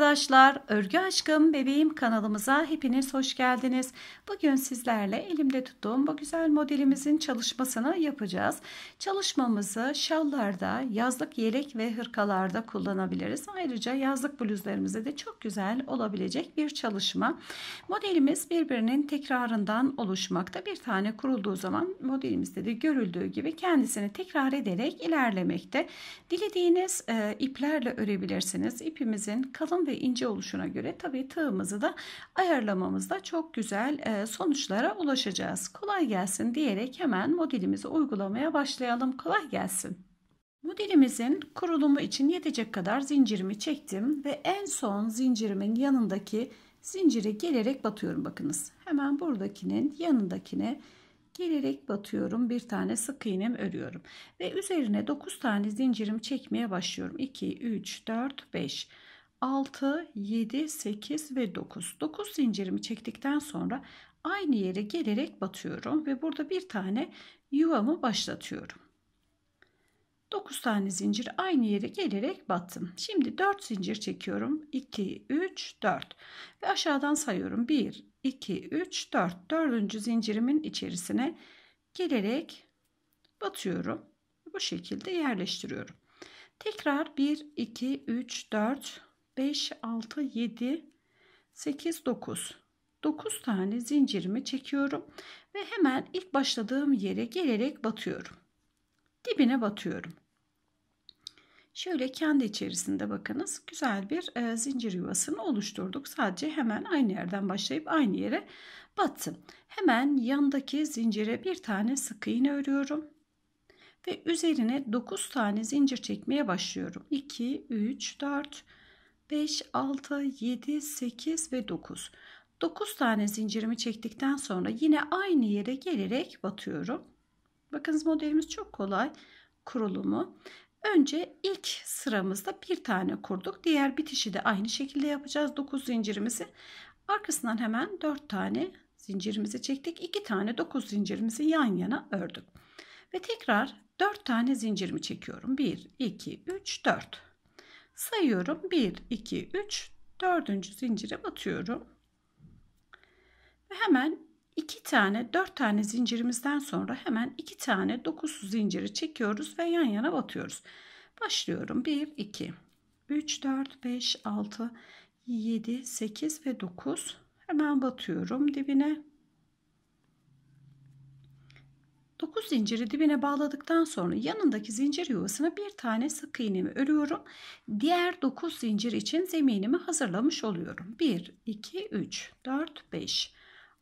arkadaşlar, Örgü Aşkım Bebeğim kanalımıza hepiniz hoş geldiniz. Bugün sizlerle elimde tuttuğum bu güzel modelimizin çalışmasını yapacağız. Çalışmamızı şallarda, yazlık yelek ve hırkalarda kullanabiliriz. Ayrıca yazlık bluzlarımızda da çok güzel olabilecek bir çalışma. Modelimiz birbirinin tekrarından oluşmakta. Bir tane kurulduğu zaman modelimizde de görüldüğü gibi kendisini tekrar ederek ilerlemekte. Dilediğiniz e, iplerle örebilirsiniz. İpimizin kalın ve ve ince oluşuna göre tabii tığımızı da ayarlamamızda çok güzel e, sonuçlara ulaşacağız. Kolay gelsin diyerek hemen modelimizi uygulamaya başlayalım. Kolay gelsin. Modelimizin kurulumu için yetecek kadar zincirimi çektim ve en son zincirimin yanındaki zincire gelerek batıyorum bakınız. Hemen buradakinin yanındakine gelerek batıyorum. Bir tane sık iğnem örüyorum ve üzerine 9 tane zincirim çekmeye başlıyorum. 2 3 4 5 6, 7, 8 ve 9. 9 zincirimi çektikten sonra aynı yere gelerek batıyorum ve burada bir tane yuvamı başlatıyorum. 9 tane zincir aynı yere gelerek battım. Şimdi 4 zincir çekiyorum. 2, 3, 4 ve aşağıdan sayıyorum. 1, 2, 3, 4. Dördüncü zincirimin içerisine gelerek batıyorum. Bu şekilde yerleştiriyorum. Tekrar 1, 2, 3, 4, 5, 6, 7, 8, 9. 9 tane zincirimi çekiyorum ve hemen ilk başladığım yere gelerek batıyorum. Dibine batıyorum. Şöyle kendi içerisinde bakınız güzel bir e, zincir yuvasını oluşturduk. Sadece hemen aynı yerden başlayıp aynı yere battım. Hemen yandaki zincire bir tane sık iğne örüyorum. Ve üzerine 9 tane zincir çekmeye başlıyorum. 2, 3, 4, 5. 5, 6, 7, 8 ve 9. 9 tane zincirimi çektikten sonra yine aynı yere gelerek batıyorum. Bakınız modelimiz çok kolay kurulumu. Önce ilk sıramızda bir tane kurduk. Diğer bitişi de aynı şekilde yapacağız. 9 zincirimizi arkasından hemen 4 tane zincirimizi çektik. 2 tane 9 zincirimizi yan yana ördük. Ve tekrar 4 tane zincirimi çekiyorum. 1, 2, 3, 4 sayıyorum. 1, 2, 3, dördüncü zincire batıyorum. Ve hemen iki tane, dört tane zincirimizden sonra hemen iki tane dokuz zinciri çekiyoruz ve yan yana batıyoruz. Başlıyorum. 1, 2, 3, 4, 5, 6, 7, 8 ve 9. Hemen batıyorum dibine. 9 zinciri dibine bağladıktan sonra yanındaki zincir yuvasına bir tane sık iğnemi örüyorum. Diğer 9 zincir için zeminimi hazırlamış oluyorum. 1, 2, 3, 4, 5,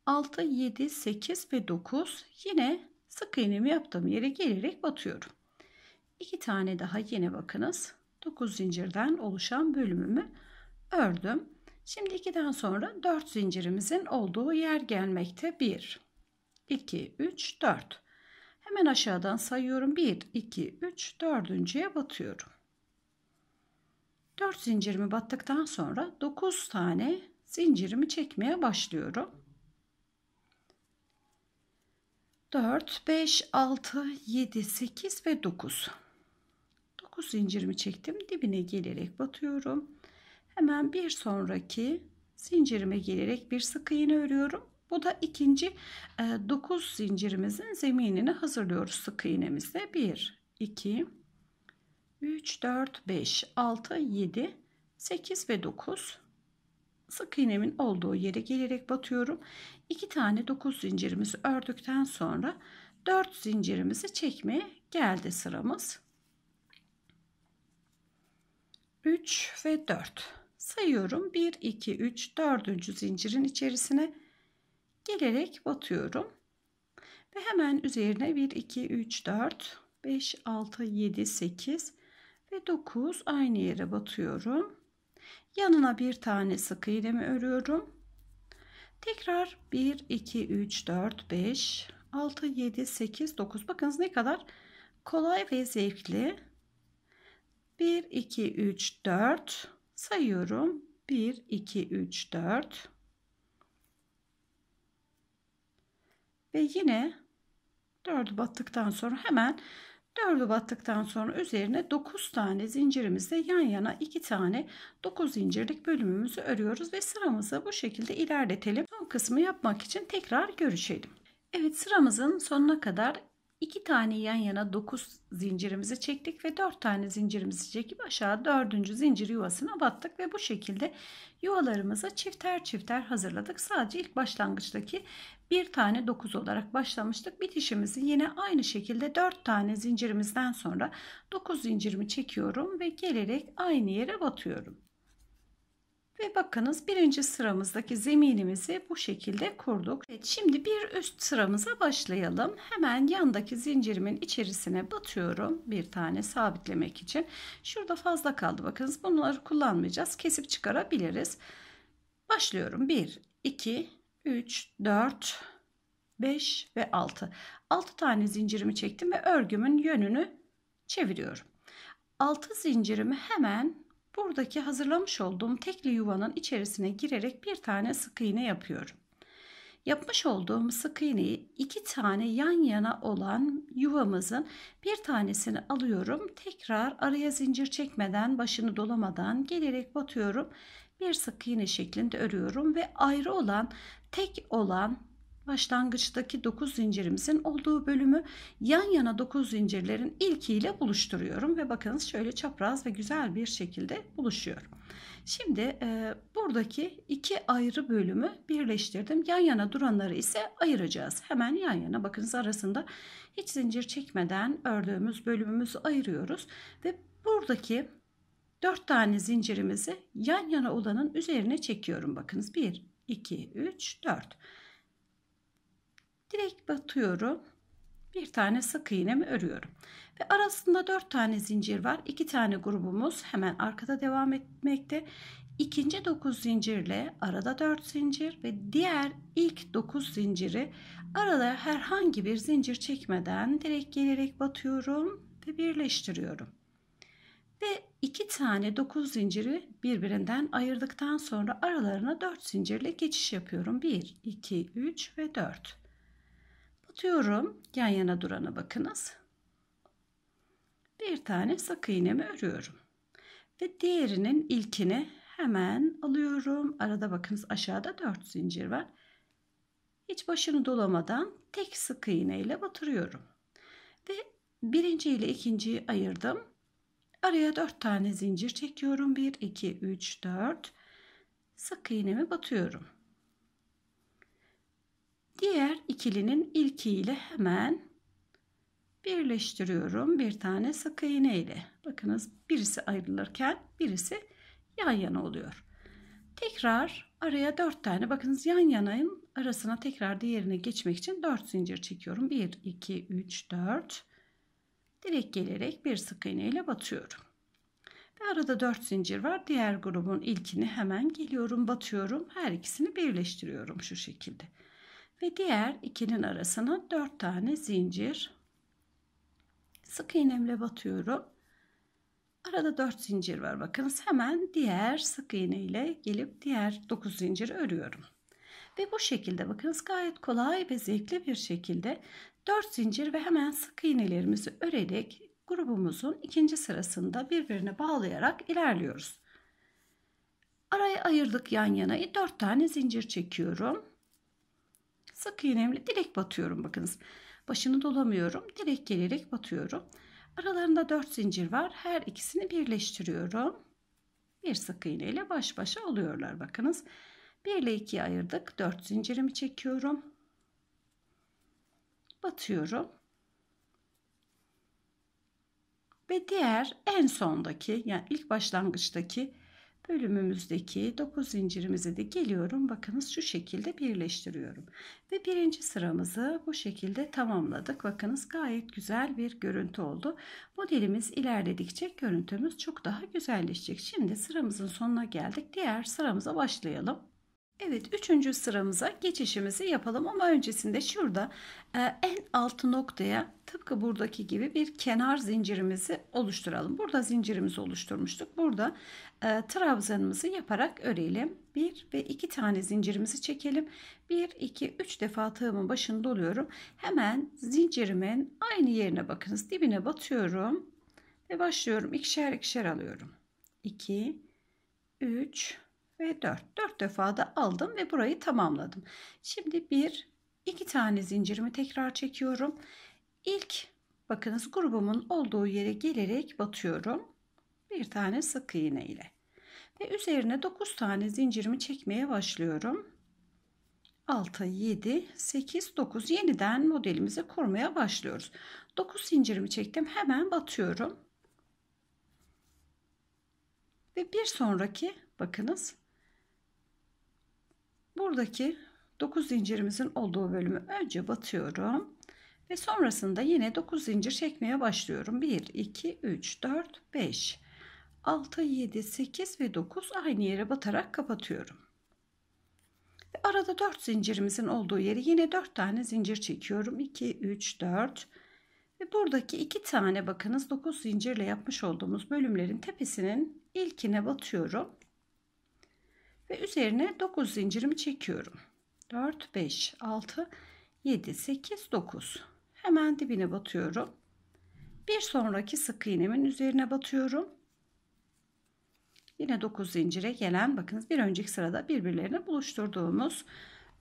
6, 7, 8 ve 9 yine sık iğnemi yaptığım yere gelerek batıyorum. 2 tane daha yine bakınız 9 zincirden oluşan bölümümü ördüm. Şimdi 2'den sonra 4 zincirimizin olduğu yer gelmekte. 1, 2, 3, 4. Hemen aşağıdan sayıyorum. 1, 2, 3, dördüncüye batıyorum. 4 zincirimi battıktan sonra 9 tane zincirimi çekmeye başlıyorum. 4, 5, 6, 7, 8 ve 9. 9 zincirimi çektim. Dibine gelerek batıyorum. Hemen bir sonraki zincirime gelerek bir sık iğne örüyorum. Bu da ikinci 9 e, zincirimizin zeminini hazırlıyoruz sık iğnemizde. 1, 2, 3, 4, 5, 6, 7, 8 ve 9. Sık iğnemin olduğu yere gelerek batıyorum. 2 tane 9 zincirimizi ördükten sonra 4 zincirimizi çekmeye geldi sıramız. 3 ve 4 sayıyorum. 1, 2, 3, 4. zincirin içerisine Gelerek batıyorum. Ve hemen üzerine 1, 2, 3, 4, 5, 6, 7, 8 ve 9 aynı yere batıyorum. Yanına bir tane sık iğnemi örüyorum. Tekrar 1, 2, 3, 4, 5, 6, 7, 8, 9. Bakınız ne kadar kolay ve zevkli. 1, 2, 3, 4 sayıyorum. 1, 2, 3, 4. Ve yine 4'ü battıktan sonra hemen 4'ü battıktan sonra üzerine 9 tane zincirimizde yan yana 2 tane 9 zincirlik bölümümüzü örüyoruz ve sıramızı bu şekilde ilerletelim. Son kısmı yapmak için tekrar görüşelim. Evet sıramızın sonuna kadar 2 tane yan yana 9 zincirimizi çektik ve 4 tane zincirimizi çekip aşağı 4. zincir yuvasına battık ve bu şekilde yuvalarımızı çifter çifter hazırladık. Sadece ilk başlangıçtaki bir tane 9 olarak başlamıştık. Bitişimizi yine aynı şekilde 4 tane zincirimizden sonra 9 zincirimi çekiyorum ve gelerek aynı yere batıyorum. Ve bakınız birinci sıramızdaki zeminimizi bu şekilde kurduk. Evet, şimdi bir üst sıramıza başlayalım. Hemen yandaki zincirimin içerisine batıyorum. Bir tane sabitlemek için. Şurada fazla kaldı bakınız. Bunları kullanmayacağız. Kesip çıkarabiliriz. Başlıyorum. 1, 2, 3, 4, 5 ve 6. 6 tane zincirimi çektim ve örgümün yönünü çeviriyorum. 6 zincirimi hemen Buradaki hazırlamış olduğum tekli yuvanın içerisine girerek bir tane sık iğne yapıyorum. Yapmış olduğum sık iğneyi iki tane yan yana olan yuvamızın bir tanesini alıyorum. Tekrar araya zincir çekmeden, başını dolamadan gelerek batıyorum. Bir sık iğne şeklinde örüyorum ve ayrı olan, tek olan başlangıçtaki 9 zincirimizin olduğu bölümü yan yana 9 zincirlerin ilkiyle buluşturuyorum ve bakınız şöyle çapraz ve güzel bir şekilde buluşuyor. Şimdi e, buradaki iki ayrı bölümü birleştirdim. Yan yana duranları ise ayıracağız. Hemen yan yana bakınız arasında hiç zincir çekmeden ördüğümüz bölümümüzü ayırıyoruz ve buradaki 4 tane zincirimizi yan yana olanın üzerine çekiyorum. Bakınız 1 2 3 4 direkt batıyorum. Bir tane sık iğnemi örüyorum. Ve arasında dört tane zincir var. 2 tane grubumuz hemen arkada devam etmekte. İkinci dokuz zincirle arada dört zincir ve diğer ilk dokuz zinciri arada herhangi bir zincir çekmeden direkt gelerek batıyorum ve birleştiriyorum. Ve iki tane dokuz zinciri birbirinden ayırdıktan sonra aralarına dört zincirle geçiş yapıyorum. 1, 2, 3 ve 4 tutuyorum. Yan yana durana bakınız. Bir tane sık iğnemi örüyorum. Ve diğerinin ilkini hemen alıyorum. Arada bakınız aşağıda 4 zincir var. Hiç başını dolamadan tek sık iğne ile batırıyorum. Ve birinci ile ikinciyi ayırdım. Araya 4 tane zincir çekiyorum. 1, 2, 3, 4. Sık iğnemi batıyorum. Diğer ikilinin ilkiyle hemen birleştiriyorum bir tane sık iğne ile. Bakınız birisi ayrılırken birisi yan yana oluyor. Tekrar araya 4 tane bakınız yan yanayım arasına tekrar diğerine geçmek için 4 zincir çekiyorum. 1, 2, 3, 4. Direkt gelerek bir sık iğne ile batıyorum. Ve arada 4 zincir var. Diğer grubun ilkini hemen geliyorum batıyorum. Her ikisini birleştiriyorum şu şekilde ve diğer ikinin arasına 4 tane zincir sık iğnemle batıyorum. Arada 4 zincir var bakınız. Hemen diğer sık iğne ile gelip diğer 9 zinciri örüyorum. Ve bu şekilde bakınız gayet kolay ve zevkli bir şekilde 4 zincir ve hemen sık iğnelerimizi örerek grubumuzun ikinci sırasında birbirine bağlayarak ilerliyoruz. Arayı ayırdık yan yana. 4 tane zincir çekiyorum. Sık iğnemle direkt batıyorum bakınız. Başını dolamıyorum. Direkt gelerek batıyorum. Aralarında 4 zincir var. Her ikisini birleştiriyorum. Bir sık iğne ile baş başa oluyorlar bakınız. 1 ile 2'ye ayırdık. 4 zincirimi çekiyorum. Batıyorum. Ve diğer en sondaki yani ilk başlangıçtaki bölümümüzdeki 9 zincirimize de geliyorum. Bakınız şu şekilde birleştiriyorum. Ve birinci sıramızı bu şekilde tamamladık. Bakınız gayet güzel bir görüntü oldu. Modelimiz ilerledikçe görüntümüz çok daha güzelleşecek. Şimdi sıramızın sonuna geldik. Diğer sıramıza başlayalım. Evet, üçüncü sıramıza geçişimizi yapalım ama öncesinde şurada e, en altı noktaya tıpkı buradaki gibi bir kenar zincirimizi oluşturalım. Burada zincirimizi oluşturmuştuk. Burada e, trabzanımızı yaparak örelim. Bir ve iki tane zincirimizi çekelim. Bir, iki, üç defa tığımın başını doluyorum. Hemen zincirimin aynı yerine bakınız. Dibine batıyorum ve başlıyorum. İkişer ikişer alıyorum. İki, üç, ve 4. 4 defa da aldım ve burayı tamamladım. Şimdi 1, 2 tane zincirimi tekrar çekiyorum. İlk bakınız grubumun olduğu yere gelerek batıyorum. Bir tane sık iğne ile. Ve üzerine 9 tane zincirimi çekmeye başlıyorum. 6, 7, 8, 9 yeniden modelimizi kurmaya başlıyoruz. 9 zincirimi çektim hemen batıyorum. Ve bir sonraki bakınız buradaki 9 zincirimizin olduğu bölümü önce batıyorum ve sonrasında yine 9 zincir çekmeye başlıyorum 1 2 3 4 5 6 7 8 ve 9 aynı yere batarak kapatıyorum ve arada 4 zincirimizin olduğu yeri yine 4 tane zincir çekiyorum 2 3 4 ve buradaki iki tane bakınız 9 zincirle yapmış olduğumuz bölümlerin tepesinin ilkine batıyorum ve üzerine 9 zincirimi çekiyorum. 4, 5, 6, 7, 8, 9. Hemen dibine batıyorum. Bir sonraki sık iğnemin üzerine batıyorum. Yine 9 zincire gelen bakınız bir önceki sırada birbirlerini buluşturduğumuz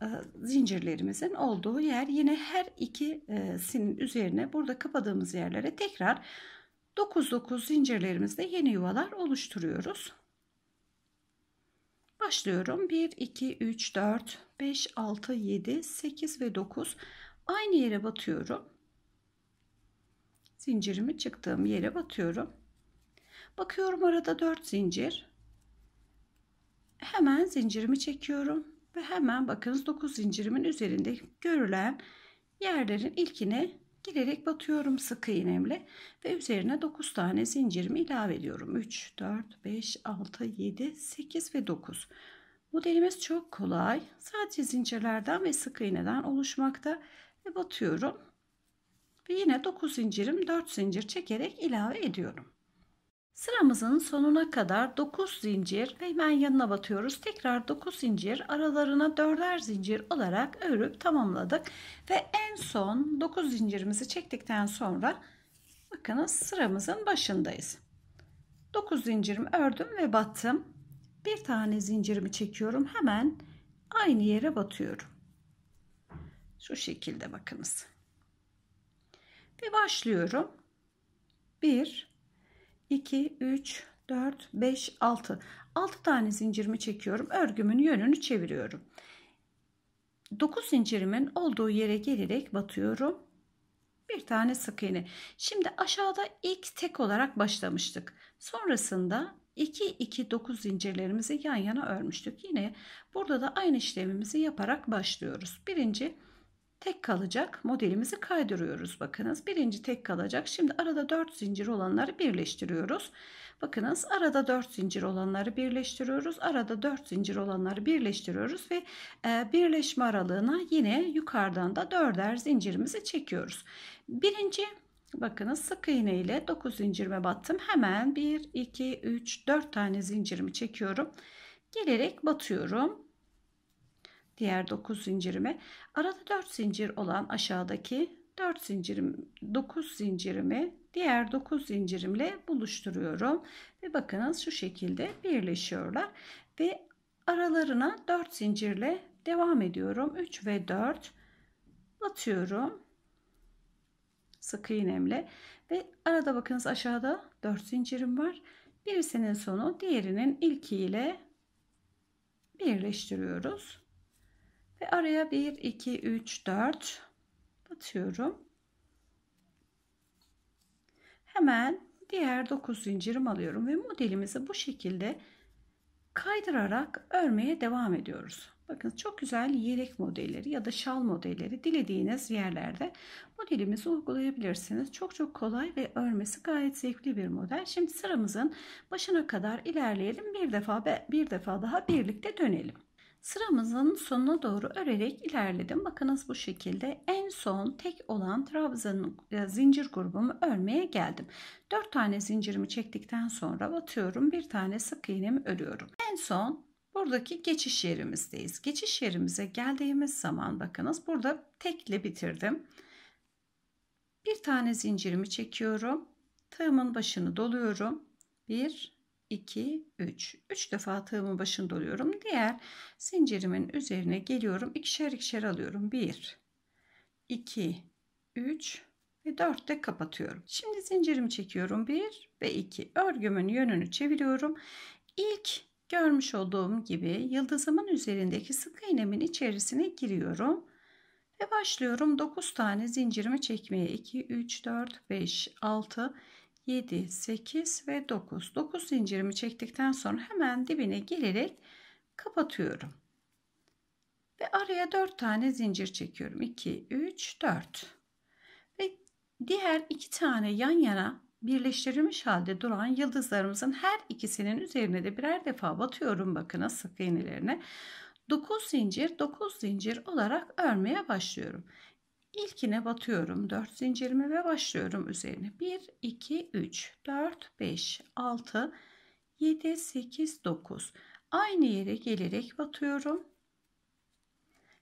e, zincirlerimizin olduğu yer yine her ikisinin e, üzerine burada kapadığımız yerlere tekrar 9-9 zincirlerimizde yeni yuvalar oluşturuyoruz. Başlıyorum. 1, 2, 3, 4, 5, 6, 7, 8 ve 9. Aynı yere batıyorum. Zincirimi çıktığım yere batıyorum. Bakıyorum arada 4 zincir. Hemen zincirimi çekiyorum. Ve hemen bakınız 9 zincirimin üzerinde görülen yerlerin ilkine girerek batıyorum sık iğnemle ve üzerine 9 tane zincirimi ilave ediyorum. 3, 4, 5, 6, 7, 8 ve 9. Modelimiz çok kolay. Sadece zincirlerden ve sık iğneden oluşmakta ve batıyorum. Ve yine 9 zincirim 4 zincir çekerek ilave ediyorum. Sıramızın sonuna kadar 9 zincir ve hemen yanına batıyoruz. Tekrar 9 zincir aralarına 4'er zincir olarak örüp tamamladık. Ve en son 9 zincirimizi çektikten sonra bakınız sıramızın başındayız. 9 zincirimi ördüm ve battım. Bir tane zincirimi çekiyorum. Hemen aynı yere batıyorum. Şu şekilde bakınız. Ve başlıyorum. 1 2, 3, 4, 5, 6. 6 tane zincirimi çekiyorum. Örgümün yönünü çeviriyorum. 9 zincirimin olduğu yere gelerek batıyorum. Bir tane sık iğne. Şimdi aşağıda ilk tek olarak başlamıştık. Sonrasında 2 2 9 zincirlerimizi yan yana örmüştük. Yine burada da aynı işlemimizi yaparak başlıyoruz. Birinci tek kalacak modelimizi kaydırıyoruz. Bakınız birinci tek kalacak. Şimdi arada 4 zincir olanları birleştiriyoruz. Bakınız arada 4 zincir olanları birleştiriyoruz. Arada 4 zincir olanları birleştiriyoruz ve e, birleşme aralığına yine yukarıdan da dörder zincirimizi çekiyoruz. Birinci Bakınız sık iğne ile 9 zincirime battım. Hemen 1, 2, 3, 4 tane zincirimi çekiyorum. Gelerek batıyorum diğer 9 zincirimi arada 4 zincir olan aşağıdaki 4 zincirim 9 zincirimi diğer 9 zincirimle buluşturuyorum ve bakınız şu şekilde birleşiyorlar ve aralarına 4 zincirle devam ediyorum 3 ve 4 atıyorum sık iğnemle ve arada bakınız aşağıda 4 zincirim var birisinin sonu diğerinin ilkiyle birleştiriyoruz ve araya 1, 2, 3, 4 batıyorum. Hemen diğer 9 zincirim alıyorum ve modelimizi bu şekilde kaydırarak örmeye devam ediyoruz. Bakın çok güzel yelek modelleri ya da şal modelleri dilediğiniz yerlerde modelimizi uygulayabilirsiniz. Çok çok kolay ve örmesi gayet zevkli bir model. Şimdi sıramızın başına kadar ilerleyelim. Bir defa bir defa daha birlikte dönelim. Sıramızın sonuna doğru örerek ilerledim. Bakınız bu şekilde en son tek olan trabzanın e, zincir grubumu örmeye geldim. 4 tane zincirimi çektikten sonra batıyorum. Bir tane sık iğnemi örüyorum. En son buradaki geçiş yerimizdeyiz. Geçiş yerimize geldiğimiz zaman bakınız burada tekle bitirdim. Bir tane zincirimi çekiyorum. Tığımın başını doluyorum. 1 2, 3. 3 defa tığımın başında doluyorum. Diğer zincirimin üzerine geliyorum. ikişer ikişer alıyorum. 1, 2, 3 ve 4 de kapatıyorum. Şimdi zincirimi çekiyorum. 1 ve 2. Örgümün yönünü çeviriyorum. İlk görmüş olduğum gibi yıldızımın üzerindeki sık iğnemin içerisine giriyorum. Ve başlıyorum 9 tane zincirimi çekmeye. 2, 3, 4, 5, 6, 7. 7, 8 ve 9. 9 zincirimi çektikten sonra hemen dibine gelerek kapatıyorum. Ve araya 4 tane zincir çekiyorum. 2, 3, 4. Ve diğer 2 tane yan yana birleştirilmiş halde duran yıldızlarımızın her ikisinin üzerine de birer defa batıyorum. Bakın sık iğnelerine. 9 zincir 9 zincir olarak örmeye başlıyorum. İlkine batıyorum. 4 zincirimi ve başlıyorum üzerine. 1, 2, 3, 4, 5, 6, 7, 8, 9. Aynı yere gelerek batıyorum.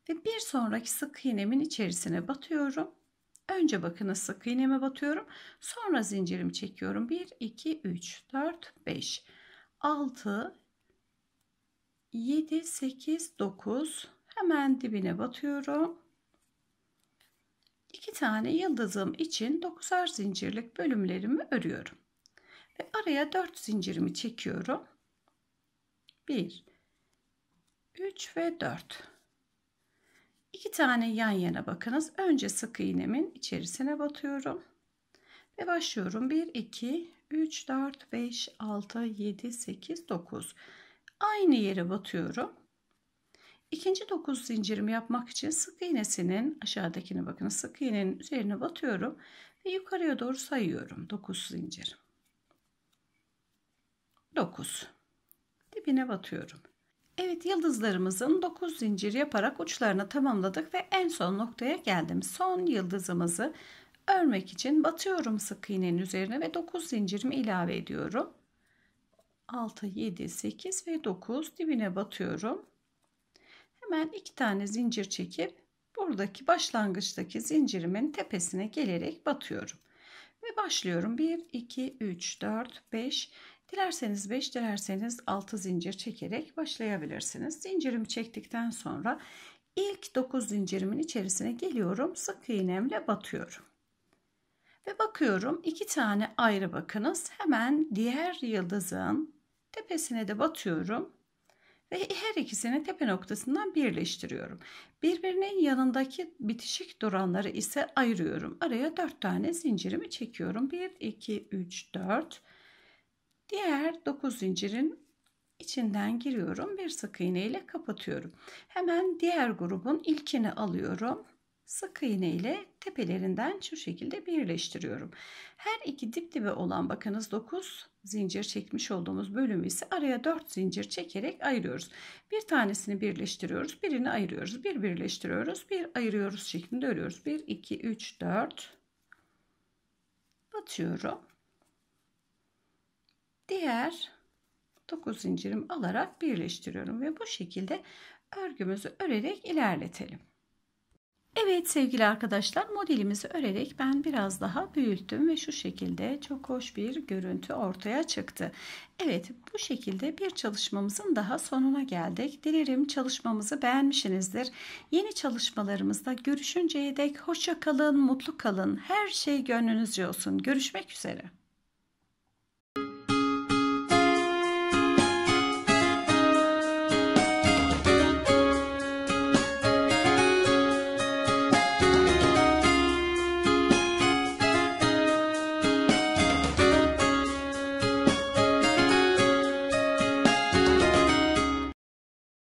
Ve bir sonraki sık iğnemin içerisine batıyorum. Önce bakın, sık iğneme batıyorum. Sonra zincirimi çekiyorum. 1, 2, 3, 4, 5, 6, 7, 8, 9. Hemen dibine batıyorum 2 tane yıldızım için 9'ar zincirlik bölümlerimi örüyorum. Ve araya 4 zincirimi çekiyorum. 1 3 ve 4. 2 tane yan yana bakınız. Önce sık iğnemin içerisine batıyorum. Ve başlıyorum. 1 2 3 4 5 6 7 8 9. Aynı yere batıyorum İkinci dokuz zincirimi yapmak için sık iğnesinin aşağıdakine bakın sık iğnenin üzerine batıyorum ve yukarıya doğru sayıyorum dokuz zincir. Dokuz. dibine batıyorum. Evet yıldızlarımızın 9 zincir yaparak uçlarını tamamladık ve en son noktaya geldim. Son yıldızımızı örmek için batıyorum sık iğnenin üzerine ve 9 zincirimi ilave ediyorum. 6, 7, 8 ve 9 dibine batıyorum. Hemen iki tane zincir çekip buradaki başlangıçtaki zincirimin tepesine gelerek batıyorum. Ve başlıyorum. 1, 2, 3, 4, 5. Dilerseniz 5, dilerseniz 6 zincir çekerek başlayabilirsiniz. Zincirimi çektikten sonra ilk 9 zincirimin içerisine geliyorum. Sık iğnemle batıyorum. Ve bakıyorum iki tane ayrı bakınız. Hemen diğer yıldızın tepesine de batıyorum ve her ikisini tepe noktasından birleştiriyorum. Birbirinin yanındaki bitişik duranları ise ayırıyorum. Araya 4 tane zincirimi çekiyorum. 1, 2, 3, 4. Diğer 9 zincirin içinden giriyorum. Bir sık iğne ile kapatıyorum. Hemen diğer grubun ilkini alıyorum sık iğne ile tepelerinden şu şekilde birleştiriyorum. Her iki dip dibe olan bakınız 9 zincir çekmiş olduğumuz bölümü ise araya 4 zincir çekerek ayırıyoruz. Bir tanesini birleştiriyoruz, birini ayırıyoruz, bir birleştiriyoruz, bir ayırıyoruz şeklinde örüyoruz. 1 2 3 4 batıyorum. Diğer 9 zincirimi alarak birleştiriyorum ve bu şekilde örgümüzü örerek ilerletelim. Evet sevgili arkadaşlar modelimizi örerek ben biraz daha büyüttüm ve şu şekilde çok hoş bir görüntü ortaya çıktı. Evet bu şekilde bir çalışmamızın daha sonuna geldik. Dilerim çalışmamızı beğenmişsinizdir. Yeni çalışmalarımızda görüşünceye dek hoşça kalın, mutlu kalın. Her şey gönlünüzce olsun. Görüşmek üzere.